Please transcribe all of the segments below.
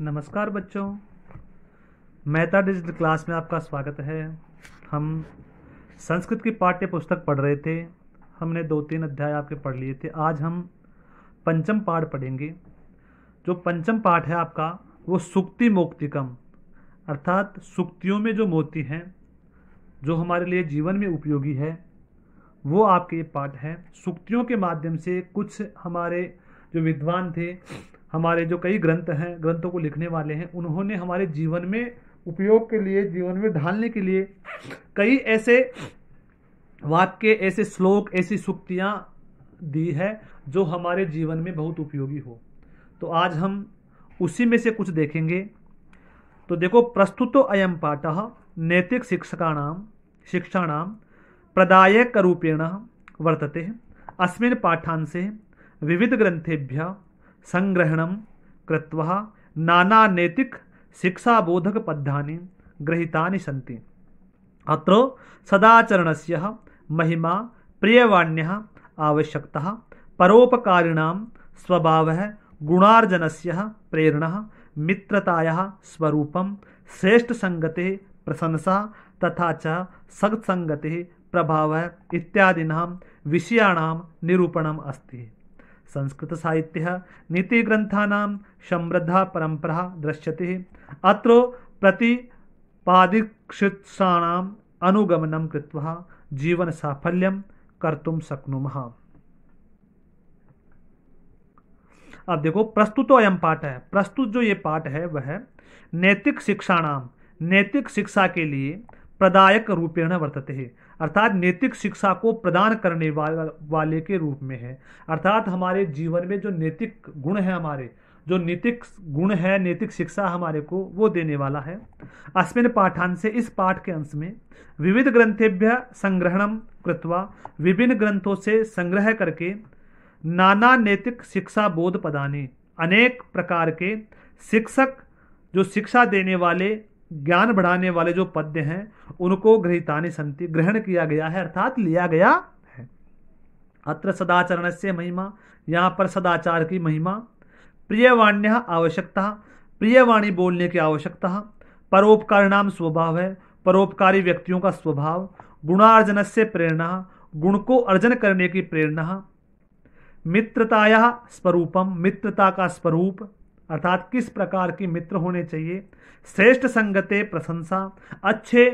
नमस्कार बच्चों Mehta digital class में आपका स्वागत है हम संस्कृत की पाठ्य पुस्तक पढ़ रहे थे हमने दो तीन अध्याय आपके पढ़ लिए थे आज हम पंचम पाठ पढ़ेंगे जो पंचम पाठ है आपका वो सुक्ति मोक्तिकम अर्थात सुक्तियों में जो मोती हैं जो हमारे लिए जीवन में उपयोगी है वो आपके ये पाठ है सुक्तियों के माध्यम से कुछ हमारे जो विद्वान थे हमारे जो कई ग्रंथ हैं ग्रंथों को लिखने वाले हैं उन्होंने हमारे जीवन में उपयोग के लिए जीवन में ढालने के लिए कई ऐसे वाक्य ऐसे श्लोक ऐसी सुक्तियाँ दी है जो हमारे जीवन में बहुत उपयोगी हो तो आज हम उसी में से कुछ देखेंगे तो देखो प्रस्तुतो अयम पाठ नैतिक शिक्षकाणाम शिक्षाणाम प्रदायक रूपेण वर्तते अस्मिन पाठांशे विविध ग्रंथेभ्य सङ्ग्रहणं कृत्वा नानानैतिकशिक्षाबोधकपद्यानि गृहीतानि सन्ति अत्र सदाचरणस्य महिमा प्रियवाण्यः आवश्यकतः परोपकारिणां स्वभावः गुणार्जनस्य प्रेरणः मित्रतायाः स्वरूपं श्रेष्ठसङ्गतेः प्रशंसा तथा च सत्सङ्गतेः प्रभावः इत्यादीनां विषयाणां निरूपणम् अस्ति संस्कृत नीति ग्रंथा समृद्धा परंपरा दृश्यते अत्र प्रतिपादिक्षित्साणाम् अनुगमन कृत्वा साफल्यम कर्म शक्नुमः अब देखो प्रस्तुत तो अयम पाठ है प्रस्तुत जो ये पाठ है वह नैतिक शिक्षा नैतिक शिक्षा के लिए प्रदायक रूपेण वर्तते है अर्थात नैतिक शिक्षा को प्रदान करने वाले के रूप में है अर्थात हमारे जीवन में जो नैतिक गुण है हमारे जो नैतिक गुण है नैतिक शिक्षा हमारे को वो देने वाला है अस्मिन पाठान से इस पाठ के अंश में विविध ग्रंथेभ्य संग्रहणम कृत्वा विभिन्न ग्रंथों से संग्रह करके नाना नैतिक शिक्षा बोध पदाने अनेक प्रकार के शिक्षक जो शिक्षा देने वाले ज्ञान बढ़ाने वाले जो पद्य हैं उनको गृहितानी संति ग्रहण किया गया है अर्थात लिया गया है अत्र सदाचरण से महिमा यहाँ पर सदाचार की महिमा प्रियवाण्य आवश्यकता प्रियवाणी बोलने की आवश्यकता परोपकार नाम स्वभाव है परोपकारी व्यक्तियों का स्वभाव गुणार्जन से प्रेरणा गुण को अर्जन करने की प्रेरणा मित्रताया स्वरूपम मित्रता का स्वरूप अर्थात किस प्रकार के मित्र होने चाहिए श्रेष्ठ संगते प्रशंसा अच्छे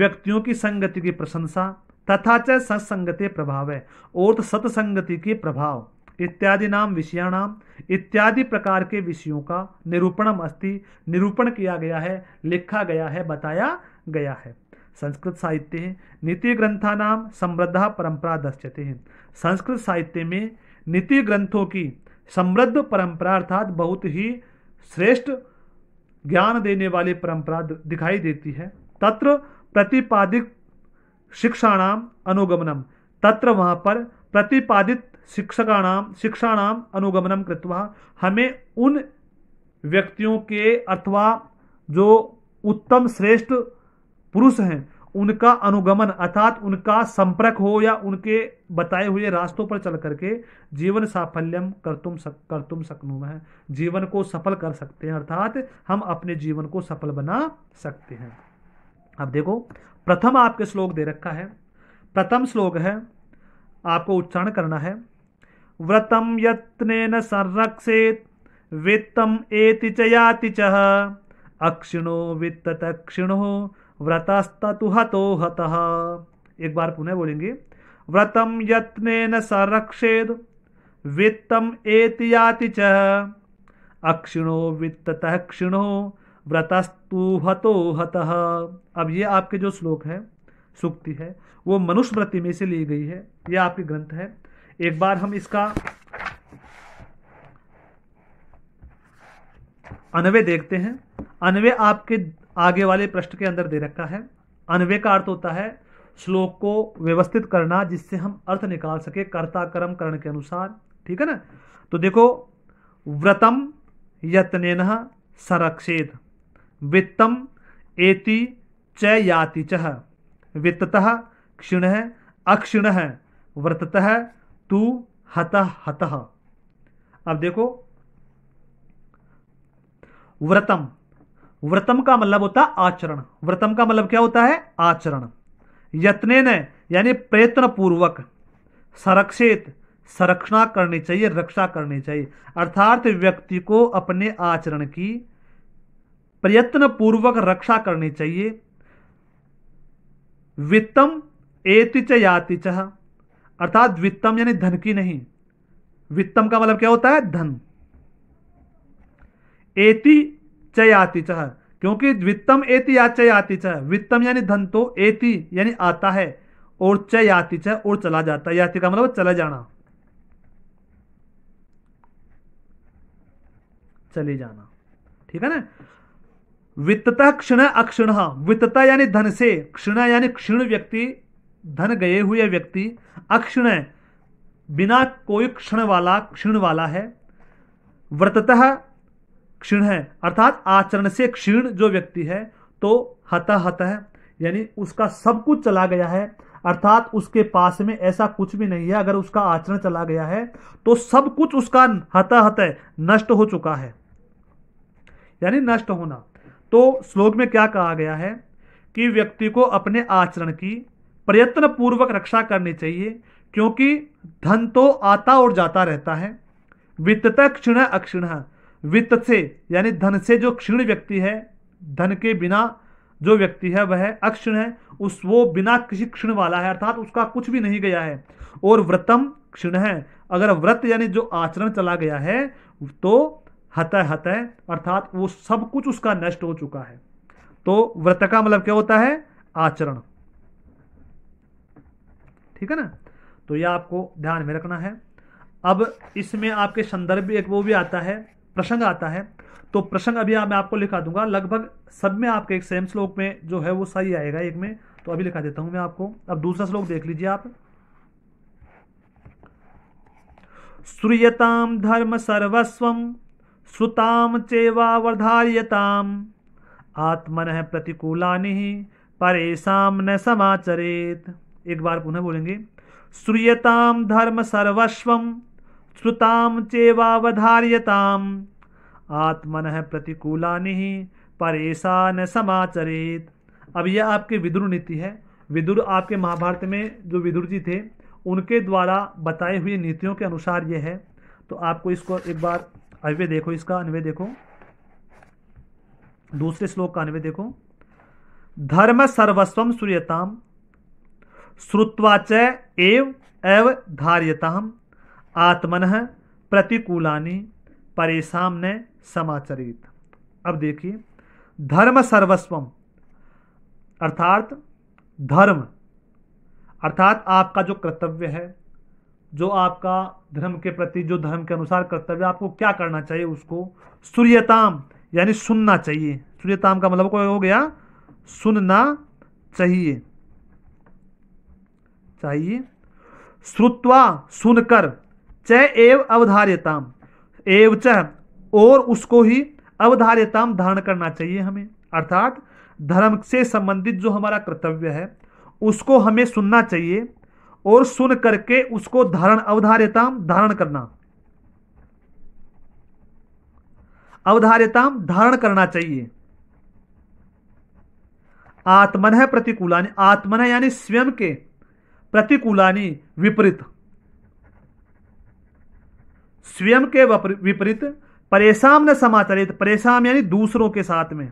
व्यक्तियों की संगति की प्रशंसा तथा च सत्संगते प्रभाव है और तो सत्संगति के प्रभाव इत्यादि नाम विषयाणाम इत्यादि प्रकार के विषयों का निरूपणम अस्ति निरूपण किया गया है लिखा गया है बताया गया है संस्कृत साहित्य नीति ग्रंथा नाम समृद्धा परंपरा दस्यते हैं संस्कृत साहित्य में नीति ग्रंथों की समृद्ध परंपरा अर्थात बहुत ही श्रेष्ठ ज्ञान देने वाली परंपरा दिखाई देती है तत्र प्रतिपादित शिक्षाणाम अनुगमनम तत्र वहाँ पर प्रतिपादित शिक्षकाणाम शिक्षाणाम अनुगमनम कृत्वा हमें उन व्यक्तियों के अथवा जो उत्तम श्रेष्ठ पुरुष हैं उनका अनुगमन अर्थात उनका संपर्क हो या उनके बताए हुए रास्तों पर चल करके जीवन साफल्यम कर तुम सक कर तुम सकनु है जीवन को सफल कर सकते हैं अर्थात हम अपने जीवन को सफल बना सकते हैं अब देखो प्रथम आपके श्लोक दे रखा है प्रथम श्लोक है आपको उच्चारण करना है व्रतम यत्न संरक्षित वित्तम एति चयाति च अक्षिणो वित्त तक्षिणो व्रतस्त हतो हतः एक बार पुनः बोलेंगे व्रतम यत्न न संरक्षेद वित्तम एति याति च अक्षिणो वित्त क्षिणो व्रतस्तु हतो हतः अब ये आपके जो श्लोक है सुक्ति है वो मनुस्मृति में से ली गई है ये आपके ग्रंथ है एक बार हम इसका अनवे देखते हैं अनवे आपके आगे वाले प्रश्न के अंदर दे रखा है अनवे का अर्थ होता है श्लोक को व्यवस्थित करना जिससे हम अर्थ निकाल सके कर्ता कर्म करण के अनुसार ठीक है ना तो देखो व्रतम यत्न संरक्षित वित्तम एति च याति चह वित्त क्षिण अक्षिण व्रततः तू हत हत अब देखो व्रतम व्रतम का मतलब होता है आचरण व्रतम का मतलब क्या होता है आचरण यत्ने ने यानी प्रयत्न पूर्वक संरक्षित संरक्षणा करनी चाहिए रक्षा करनी चाहिए अर्थात व्यक्ति को अपने आचरण की प्रयत्न पूर्वक रक्षा करनी चाहिए वित्तम एति च याति च अर्थात वित्तम यानी धन की नहीं वित्तम का मतलब क्या होता है धन एति चयाति च क्योंकि वित्तम एति या चयाति च वित्तम यानी धन तो एति यानी आता है और चयाति च और चला जाता है याति का मतलब चला जाना चले जाना ठीक है ना वित्तता क्षण अक्षण वित्तता यानी धन से क्षण यानी क्षीण व्यक्ति धन गए हुए व्यक्ति अक्षण बिना कोई क्षण वाला क्षीण वाला है व्रततः क्षीण है अर्थात आचरण से क्षीण जो व्यक्ति है तो हता हत है यानी उसका सब कुछ चला गया है अर्थात उसके पास में ऐसा कुछ भी नहीं है अगर उसका आचरण चला गया है तो सब कुछ उसका हताहत है नष्ट हो चुका है यानी नष्ट होना तो श्लोक में क्या कहा गया है कि व्यक्ति को अपने आचरण की प्रयत्न पूर्वक रक्षा करनी चाहिए क्योंकि धन तो आता और जाता रहता है वित्त अक्षीण है वित्त से यानी धन से जो क्षीण व्यक्ति है धन के बिना जो व्यक्ति है वह अक्षण है उस वो बिना किसी क्षण वाला है अर्थात उसका कुछ भी नहीं गया है और व्रतम क्षण है अगर व्रत यानी जो आचरण चला गया है तो हतः हतः अर्थात वो सब कुछ उसका नष्ट हो चुका है तो व्रत का मतलब क्या होता है आचरण ठीक है ना तो यह आपको ध्यान में रखना है अब इसमें आपके संदर्भ एक वो भी आता है प्रसंग आता है तो प्रसंग अभी मैं आपको लिखा दूंगा लगभग सब में आपके एक सेम श्लोक में जो है वो सही आएगा एक में तो अभी लिखा देता हूं मैं आपको अब दूसरा श्लोक देख लीजिए आप श्रूयताम धर्म सर्वस्व श्रुताम चेवावर्धार्यताम आत्मन प्रतिकूला नहीं परेशान न समाचरेत एक बार पुनः बोलेंगे श्रूयताम धर्म सर्वस्वम श्रुताम चेवावधार्यता आत्मन प्रतिकूला ही परेशा न समाचरित अब यह आपके विदुर नीति है विदुर आपके महाभारत में जो विदुर जी थे उनके द्वारा बताए हुए नीतियों के अनुसार यह है तो आपको इसको एक बार अन्वय देखो इसका अन्वय देखो दूसरे श्लोक का अन्वय देखो धर्म सर्वस्व सूर्यताम श्रुत्वाच एव एव धार्यताम आत्मन प्रतिकूलानी परेशान ने समाचरित अब देखिए धर्म सर्वस्वम अर्थात धर्म अर्थात आपका जो कर्तव्य है जो आपका धर्म के प्रति जो धर्म के अनुसार कर्तव्य आपको क्या करना चाहिए उसको सूर्यताम यानी सुनना चाहिए सूर्यताम का मतलब क्या हो गया सुनना चाहिए चाहिए श्रुत्वा सुनकर च एव अवधार्यताम एव च और उसको ही अवधार्यताम धारण करना चाहिए हमें अर्थात धर्म से संबंधित जो हमारा कर्तव्य है उसको हमें सुनना चाहिए और सुन करके उसको धारण अवधार्यताम धारण करना अवधार्यताम धारण करना चाहिए आत्मन प्रतिकूलानी आत्मन यानी स्वयं के प्रतिकूलानी विपरीत स्वयं के विपरीत परेशान समाचरित परेशान यानी दूसरों के साथ में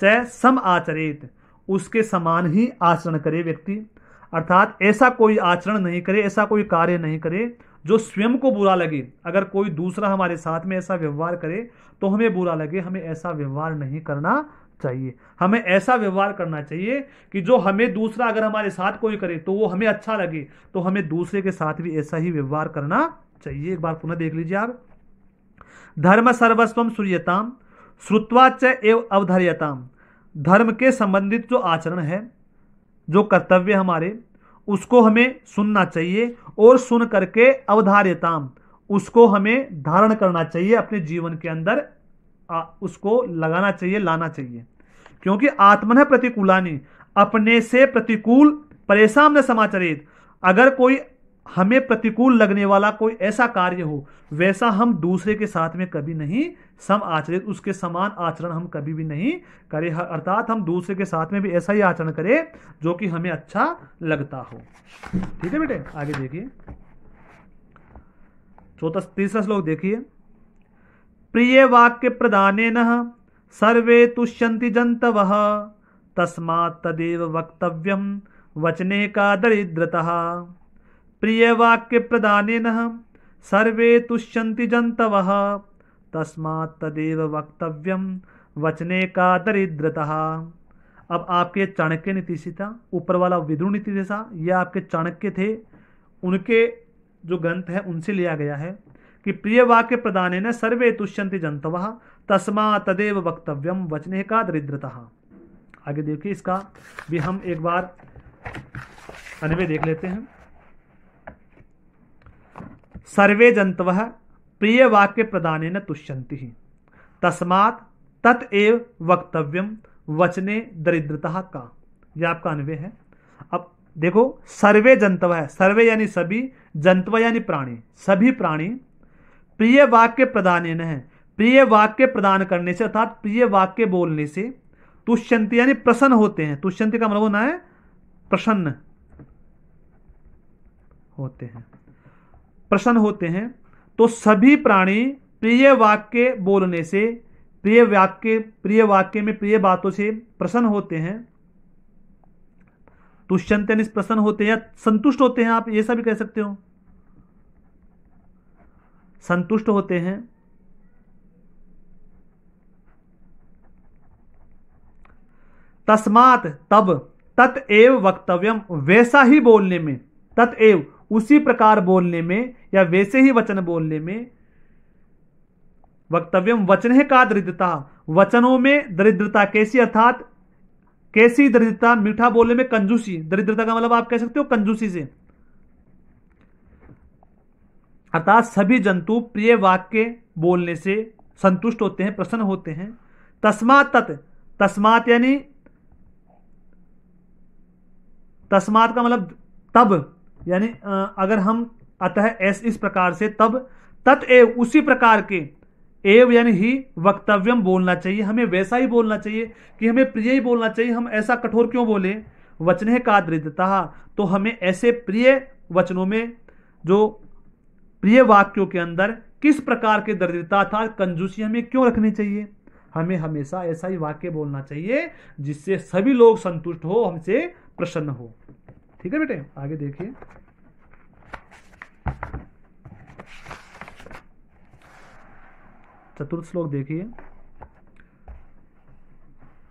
चाहे सम आचरित उसके समान ही आचरण करे व्यक्ति अर्थात ऐसा कोई आचरण नहीं करे ऐसा कोई कार्य नहीं करे जो स्वयं को बुरा लगे अगर कोई दूसरा हमारे साथ में ऐसा व्यवहार करे तो हमें बुरा लगे हमें ऐसा व्यवहार नहीं करना चाहिए हमें ऐसा व्यवहार करना चाहिए कि जो हमें दूसरा अगर हमारे साथ कोई करे तो वो हमें अच्छा लगे तो हमें दूसरे के साथ भी ऐसा ही व्यवहार करना चाहिए एक बार पुनः देख लीजिए आप धर्म सर्वस्व सूर्यताम श्रुत्वा च एव अवधर्यताम धर्म के संबंधित जो आचरण है जो कर्तव्य हमारे उसको हमें सुनना चाहिए और सुन करके अवधार्यताम उसको हमें धारण करना चाहिए अपने जीवन के अंदर आ, उसको लगाना चाहिए लाना चाहिए क्योंकि आत्मन प्रतिकूलानी अपने से प्रतिकूल परेशान न समाचरित अगर कोई हमें प्रतिकूल लगने वाला कोई ऐसा कार्य हो वैसा हम दूसरे के साथ में कभी नहीं सम आचरित उसके समान आचरण हम कभी भी नहीं करें अर्थात हम दूसरे के साथ में भी ऐसा ही आचरण करें जो कि हमें अच्छा लगता हो ठीक है बेटे आगे देखिए चौथा तीसरा श्लोक देखिए प्रिय वाक्य प्रदान न सर्वे तुष्यंति जंतव तस्मात् तदेव वक्तव्यम वचने का दरिद्रता प्रदान सर्वे तुष्यंति जंतव तस्मा तदेव वक्तव्यम वचने का दरिद्रता अब आपके चाणक्य नीति था ऊपर वाला विद्रु नीति जैसा यह आपके चाणक्य थे उनके जो ग्रंथ है उनसे लिया गया है कि प्रिय वाक्य प्रदान न सर्वे तुष्यंति जंतव तस्मा तदेव वक्तव्यम वचने का दरिद्रता आगे देखिए इसका भी हम एक बार अनवे देख लेते हैं सर्वे जंतव प्रिय वाक्य प्रदान न तुष्यंति तस्मात तत्व वक्तव्यम वचने दरिद्रता का यह आपका अन्वय है अब देखो सर्वे जंतव है सर्वे यानी सभी जंतव यानी प्राणी सभी प्राणी प्रिय वाक्य प्रदान है प्रिय वाक्य प्रदान करने से अर्थात प्रिय वाक्य बोलने से तुष्यंती यानी प्रसन्न होते हैं तुष्यंती का मतलब होना है प्रसन्न होते हैं प्रसन्न होते हैं तो सभी प्राणी प्रिय वाक्य बोलने से प्रिय वाक्य प्रिय वाक्य में प्रिय बातों से प्रसन्न होते हैं दुष्यंत तो प्रसन्न होते हैं संतुष्ट होते हैं आप ये सब कह सकते हो संतुष्ट होते हैं तस्मात तब तत्व वक्तव्यम वैसा ही बोलने में तत्व उसी प्रकार बोलने में या वैसे ही वचन बोलने में वक्तव्य वचन है का दरिद्रता वचनों में दरिद्रता कैसी अर्थात कैसी दरिद्रता मीठा बोलने में कंजूसी दरिद्रता का मतलब आप कह सकते हो कंजूसी से अर्थात सभी जंतु प्रिय वाक्य बोलने से संतुष्ट होते हैं प्रसन्न होते हैं तस्मात तत् तस्मात यानी तस्मात का मतलब तब यानी अगर हम अतः एस इस प्रकार से तब तत एव उसी प्रकार के एव यानी ही वक्तव्यम बोलना चाहिए हमें वैसा ही बोलना चाहिए कि हमें प्रिय ही बोलना चाहिए हम ऐसा कठोर क्यों बोले वचने का दृढ़ता तो हमें ऐसे प्रिय वचनों में जो प्रिय वाक्यों के अंदर किस प्रकार के दृढ़ता था कंजूसी हमें क्यों रखनी चाहिए हमें हमेशा ऐसा ही वाक्य बोलना चाहिए जिससे सभी लोग संतुष्ट हो हमसे प्रसन्न हो ठीक है बेटे आगे देखिए चतुर्थ श्लोक देखिए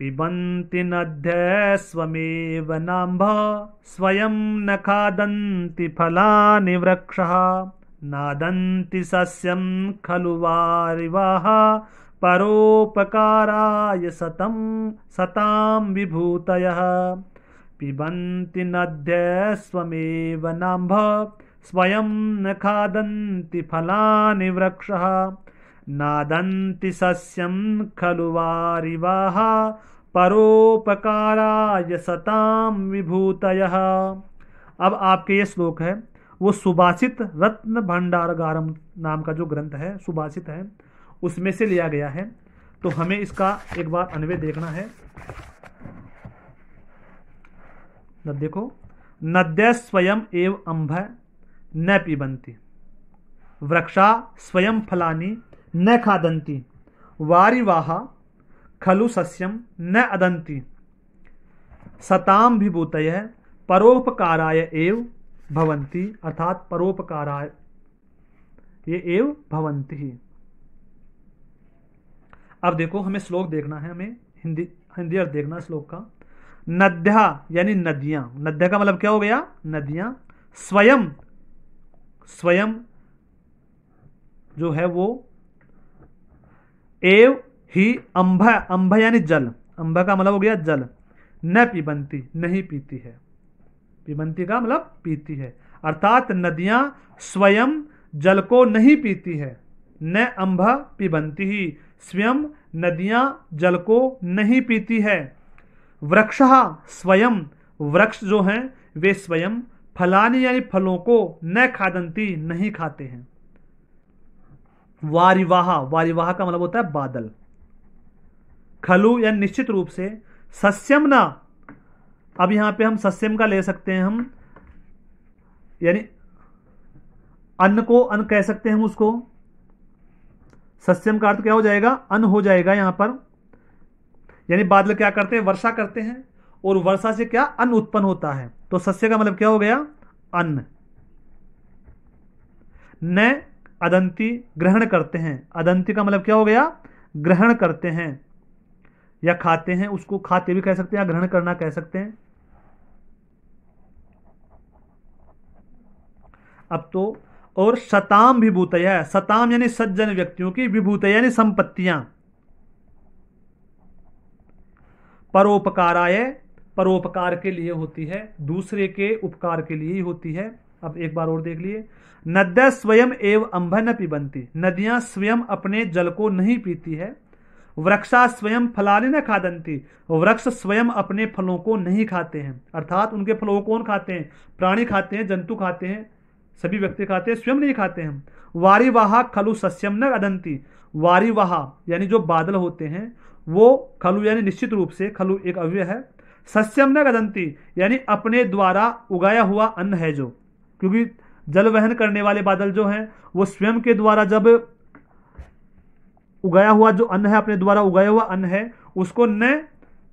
पिबंती नद्य स्वमेव नाभ स्वयं न खादन्ति फलानि वृक्ष नादन्ति सस्यं खलु वारिवाः परोपकाराय सतम सतां विभूतयः पिबन्ति नद्य स्वमेव नाम्भ स्वयं न खादन्ति फलानि वृक्षः नादन्ति सस्यं खलु वारिवाः परोपकाराय सताम विभूतय अब आपके ये श्लोक है वो सुभाषित रत्न भंडारगारम नाम का जो ग्रंथ है सुभाषित है उसमें से लिया गया है तो हमें इसका एक बार अन्वय देखना है न देखो नद्य स्वयं एव अंभ न पीबंती वृक्षा स्वयं फलानी न खादंती वारिवाहा खलु सस्यम न अदंती सताम विभूत परोपकाराय एव भवंती अर्थात परोपकाराय ये एव भवंती अब देखो हमें श्लोक देखना है हमें हिंदी हिंदी अर्थ देखना श्लोक का नद्या यानी नदियां नद्या का मतलब क्या हो गया नदियां स्वयं स्वयं जो है वो एव ही अंभ अंभ यानी जल अंभ का मतलब हो गया जल न पीबंती नहीं पीती है पीबंती का मतलब पीती है अर्थात नदियां स्वयं जल को नहीं पीती है न अंभ पीबंती ही स्वयं नदियां जल को नहीं पीती है वृक्ष स्वयं वृक्ष जो हैं वे स्वयं फलाने यानी फलों को न खादंती नहीं खाते हैं वारिवाह वारिवाह का मतलब होता है बादल खलु या निश्चित रूप से सस्यम ना अब यहां पे हम सस्यम का ले सकते हैं हम यानी अन्न को अन्न कह सकते हैं हम उसको सस्यम का अर्थ क्या हो जाएगा अन्न हो जाएगा यहां पर यानी बादल क्या करते हैं वर्षा करते हैं और वर्षा से क्या अन्न उत्पन्न होता है तो सस्य का मतलब क्या हो गया अन्न न अदंती ग्रहण करते हैं अदंती का मतलब क्या हो गया ग्रहण करते हैं या खाते हैं उसको खाते भी कह सकते हैं या ग्रहण करना कह सकते हैं अब तो और शताम विभूत सताम यानी सज्जन व्यक्तियों की विभूत यानी संपत्तियां परोपकाराय परोपकार के लिए होती है दूसरे के उपकार के लिए ही होती है अब एक बार और देख लिए नद्या स्वयं एवं अम्भा न पीबंती नदियां स्वयं अपने जल को नहीं पीती है वृक्षा स्वयं फलाने न खादंती वृक्ष स्वयं अपने फलों को नहीं खाते हैं अर्थात उनके फलों को कौन खाते हैं प्राणी खाते हैं जंतु खाते हैं सभी व्यक्ति खाते हैं स्वयं नहीं खाते हैं वारिवाहा खलु सस्यम न अदंती वारिवाहा यानी जो बादल होते हैं वो खलु यानी निश्चित रूप से खलु एक अव्यय है सस्यम न गदंती यानी अपने द्वारा उगाया हुआ अन्न है जो क्योंकि जल वहन करने वाले बादल जो हैं वो स्वयं के द्वारा जब उगाया हुआ जो अन्न है अपने द्वारा उगाया हुआ अन्न है उसको न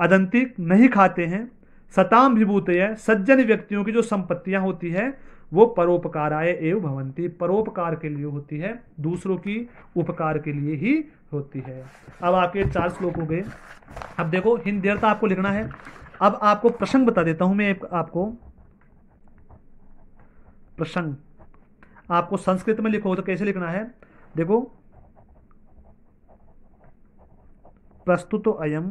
अदंती नहीं खाते हैं सताम विभूत है सज्जन व्यक्तियों की जो संपत्तियां होती है वो परोपकाराय एवं भवंती परोपकार के लिए होती है दूसरों की उपकार के लिए ही होती है अब आपके चार श्लोक हो गए अब देखो हिंदीर्थ आपको लिखना है अब आपको प्रसंग बता देता हूं मैं आपको प्रसंग आपको संस्कृत में लिखो तो कैसे लिखना है देखो प्रस्तुत तो अयम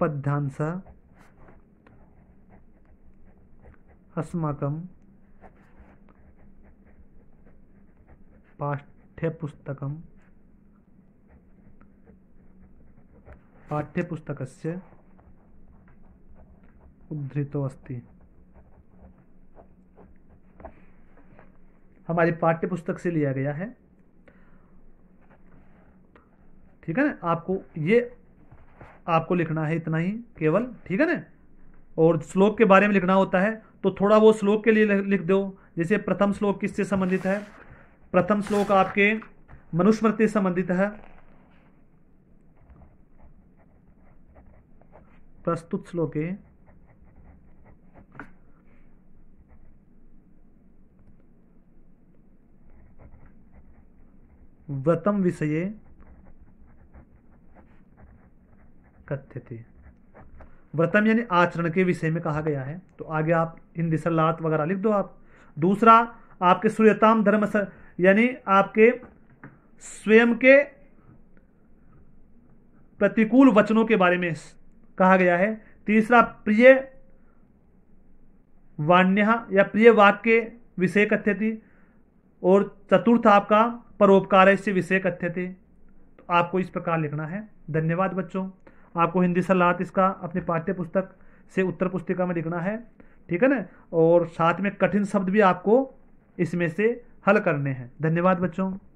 पद्यांश अस्माकम पाठ्यपुस्तक उद्धृत अस्त हमारी पाठ्यपुस्तक से लिया गया है ठीक है ना आपको ये आपको लिखना है इतना ही केवल ठीक है ना और श्लोक के बारे में लिखना होता है तो थोड़ा वो श्लोक के लिए लिख दो जैसे प्रथम श्लोक किससे संबंधित है प्रथम श्लोक आपके मनुस्मृति संबंधित है प्रस्तुत श्लोके व्रतम विषय कथ्य थे व्रतम यानी आचरण के विषय में कहा गया है तो आगे आप हिंदी सल्लात वगैरह लिख दो आप दूसरा आपके सूर्यताम धर्म सर, यानी आपके स्वयं के प्रतिकूल वचनों के बारे में कहा गया है तीसरा प्रिय वाण्य या प्रिय वाक्य विषय कथ्य थी और चतुर्थ आपका परोपकार से इससे विषय कथ्य थे तो आपको इस प्रकार लिखना है धन्यवाद बच्चों आपको हिंदी सलाहत इसका अपने पाठ्य पुस्तक से उत्तर पुस्तिका में लिखना है ठीक है ना और साथ में कठिन शब्द भी आपको इसमें से हल करने हैं धन्यवाद बच्चों